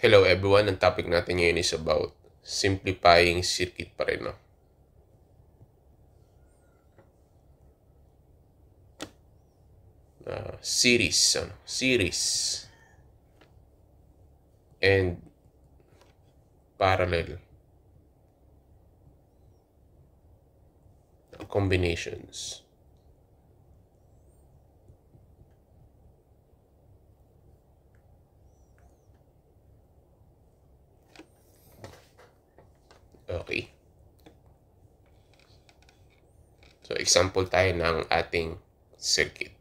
Hello everyone, ang topic natin ngayon is about simplifying circuit pa rin. No? Uh, series, ano? series and parallel combinations. Okay. So, example tayo ng ating circuit.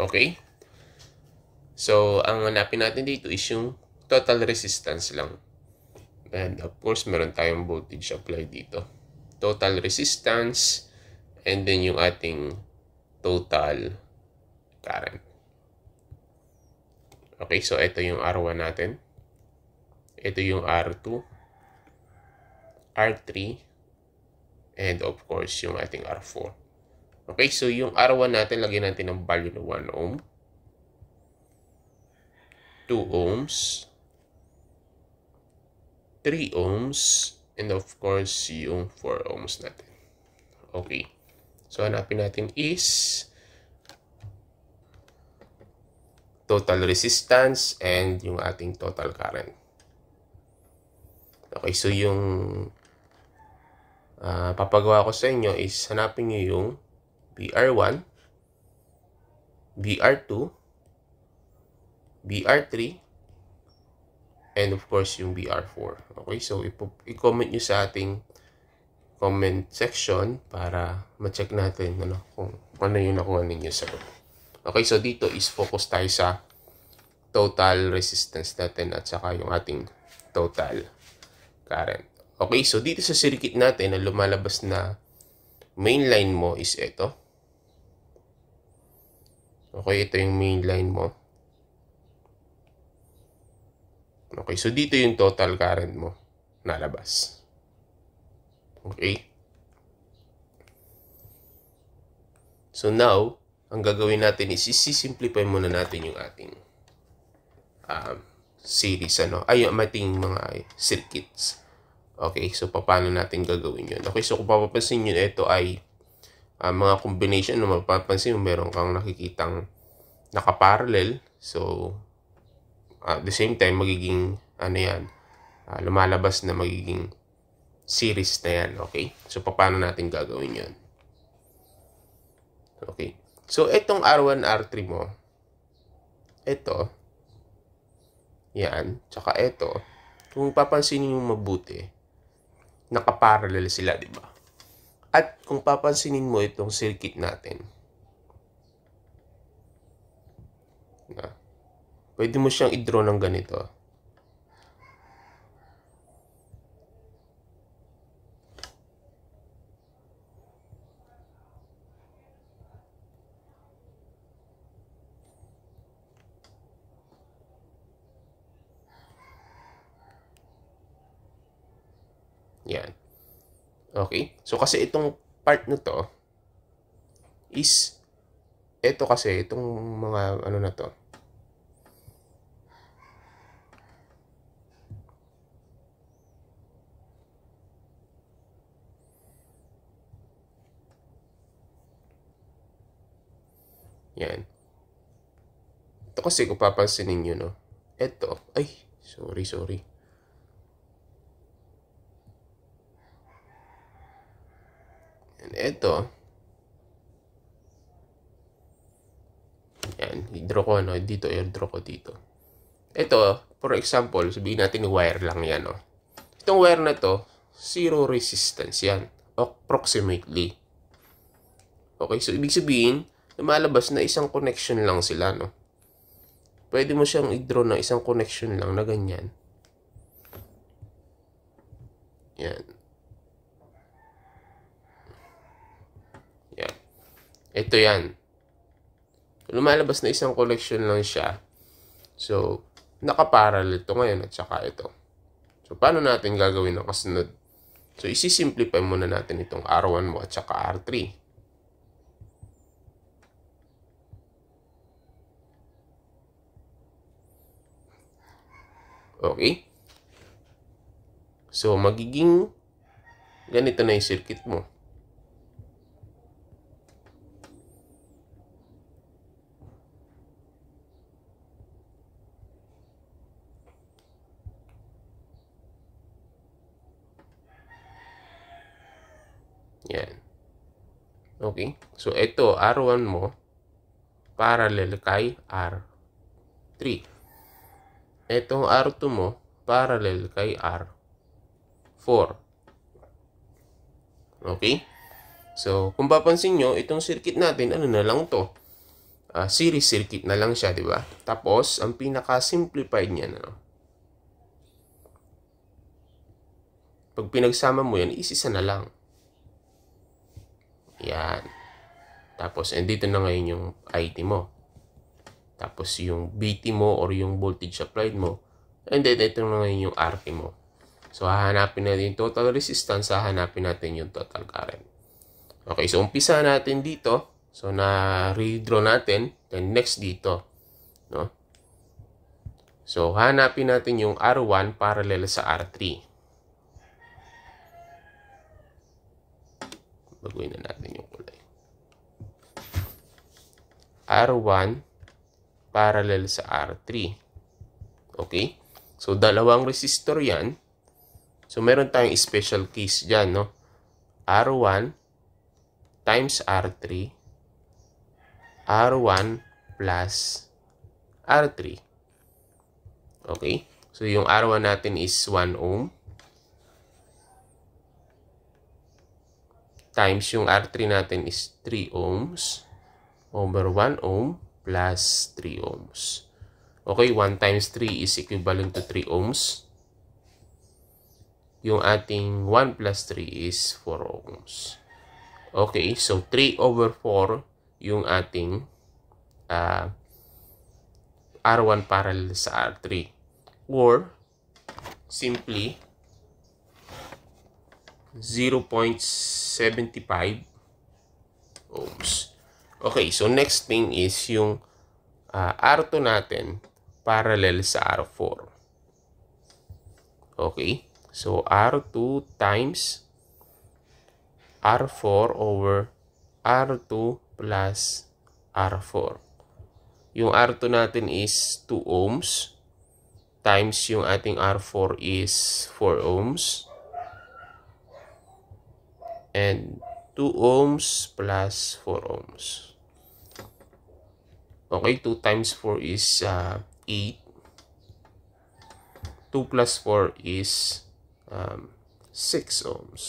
Okay? So, ang hanapin natin dito is yung total resistance lang. And of course, meron tayong voltage apply dito. Total resistance and then yung ating total current. Okay, so ito yung R1 natin. Ito yung R2, R3, and of course yung ating R4. Okay, so yung R1 natin, lagyan natin ng value ng 1 ohm. 2 ohms. 3 ohms. And of course, yung 4 ohms natin. Okay. So, hanapin natin is total resistance and yung ating total current. Okay, so yung uh, papagawa ko sa inyo is hanapin nyo yung BR1, BR2, BR3, and of course yung BR4. Okay, so i-comment nyo sa ating comment section para ma-check natin ano, kung ano yung nakuha ninyo sagot. Okay, so dito is focus tayo sa total resistance natin at saka yung ating total current. Okay, so dito sa circuit natin, ang lumalabas na main line mo is ito. Okay, ito yung main line mo. Okay, so dito yung total current mo nalabas. Okay? So now, ang gagawin natin is isisimplify muna natin yung ating um, series, ano? Ay, yung ating mga circuits. Okay, so paano natin gagawin yun? Okay, so kung papapansin nyo, ito ay uh, mga combination na mapapansin mo meron kang nakikitang nakaparallel. So, at the same time, magiging ano yan, uh, lumalabas na magiging series na yan, okay? So, paano natin gagawin yon Okay. So, itong R1, R3 mo, ito, yan, tsaka ito, kung papansinin yung mabuti, nakaparallel sila, di ba? At kung papansinin mo itong circuit natin, na, pwede mo siyang i-draw ng ganito. Yan. Okay? So, kasi itong part na to is, ito kasi, itong mga ano na to. Yan. Ito kasi kung papansin ninyo, no? Ito. Ay, sorry, sorry. eto. Yan, i-draw ko ano, dito, i-draw ko dito. Ito, for example, sabihin natin wire lang yan, no. Oh. Itong wire na to, zero resistance yan, approximately. Okay, so ibig sabihin, lumalabas na isang connection lang sila, no. Pwede mo siyang i-draw na isang connection lang na ganyan. Yan. Ito yan. Lumalabas na isang collection lang siya. So, nakaparallel ito ngayon at saka ito. So, paano natin gagawin ang kasunod? So, isisimplify muna natin itong R1 mo at saka R3. Okay? So, magiging ganito na yung circuit mo. Yan. Okay? So, ito, R1 mo, parallel kay R3. Itong R2 mo, parallel kay R4. Okay? So, kung papansin nyo, itong circuit natin, ano na lang to? Uh, series circuit na lang siya, di ba? Tapos, ang pinaka-simplified niya, ano? Pag pinagsama mo yan, isisa na lang. Yan. Tapos, and dito na ngayon yung IT mo. Tapos, yung BT mo or yung voltage applied mo. And then, ito na ngayon yung RT mo. So, hahanapin natin yung total resistance. Hahanapin natin yung total current. Okay, so umpisa natin dito. So, na-redraw natin. Then, next dito. No? So, hahanapin natin yung R1 parallel sa R3. Baguhin na natin yung kulay. R1 parallel sa R3. Okay? So, dalawang resistor yan. So, meron tayong special case dyan, no? R1 times R3 R1 plus R3. Okay? So, yung R1 natin is 1 ohm. times yung R3 natin is 3 ohms over 1 ohm plus 3 ohms. Okay, 1 times 3 is equivalent to 3 ohms. Yung ating 1 plus 3 is 4 ohms. Okay, so 3 over 4 yung ating uh, ah, R1 parallel sa R3. Or, simply, 0.75 ohms. Okay, so next thing is yung uh, ah, R2 natin parallel sa R4. Okay, so R2 times R4 over R2 plus R4. Yung R2 natin is 2 ohms times yung ating R4 is 4 ohms and 2 ohms plus 4 ohms. Okay, 2 times 4 is uh, 8. 2 plus 4 is um, 6 ohms.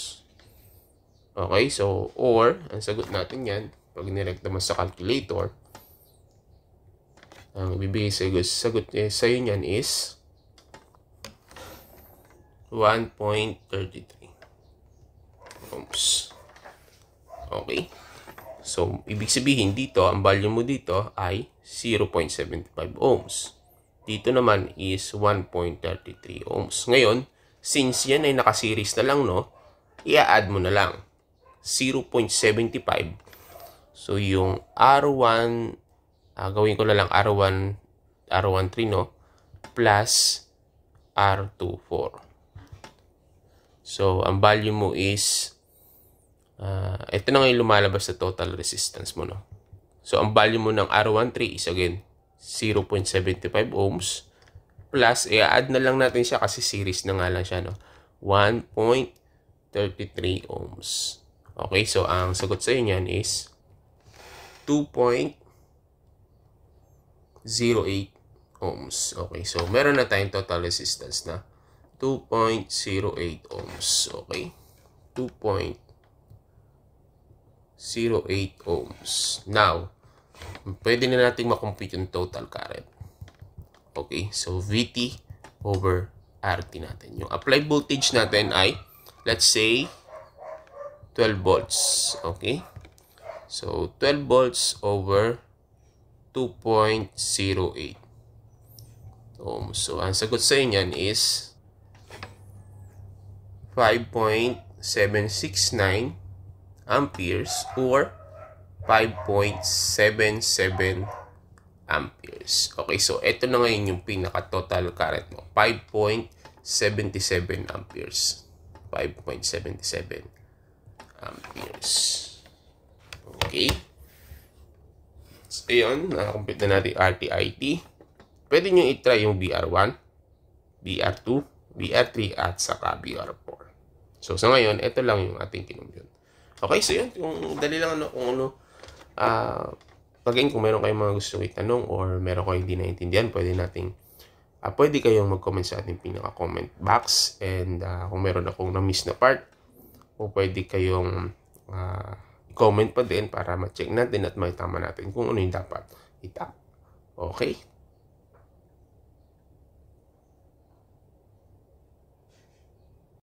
Okay, so or, ang sagot natin yan, pag nirekta mo sa calculator, ang ibibigay sa sagot eh, sa'yo niyan is 1.33. Okay? So, ibig sabihin dito, ang value mo dito ay 0.75 ohms. Dito naman is 1.33 ohms. Ngayon, since yan ay nakaseries na lang, no, i-add mo na lang 0.75. So, yung R1, uh, ah, gawin ko na lang R1, R13, no, plus R24. So, ang value mo is Uh, ah, ito na ngayon lumalabas sa total resistance mo. No? So, ang value mo ng R13 is again 0.75 ohms. Plus, i-add na lang natin siya kasi series na nga lang siya. No? 1.33 ohms. Okay, so ang sagot sa inyo is 2.08 ohms. Okay, so meron na tayong total resistance na 2.08 ohms. Okay, 2.08 0.08 ohms. Now, pwede na natin makompute yung total current. Okay, so VT over RT natin. Yung applied voltage natin ay, let's say, 12 volts. Okay, so 12 volts over 2.08 ohms. So, ang sagot sa inyan is 5.769 amperes or 5.77 amperes. Okay, so ito na ngayon yung pinaka-total current mo. 5.77 amperes. 5.77 amperes. Okay. So, yun. Nakakomplete na natin RTIT. Pwede nyo itry yung BR1, BR2, BR3, at saka BR4. So, sa ngayon, ito lang yung ating kinumbyon. Okay, so yun. Kung dali lang ano, kung ano, uh, ah, again, kung meron kayong mga gusto itanong or meron kayong hindi naintindihan, pwede nating, uh, pwede kayong mag-comment sa ating pinaka-comment box and uh, kung meron akong na-miss na part, o pwede kayong uh, comment pa din para ma-check natin at maitama natin kung ano yung dapat itap. Okay?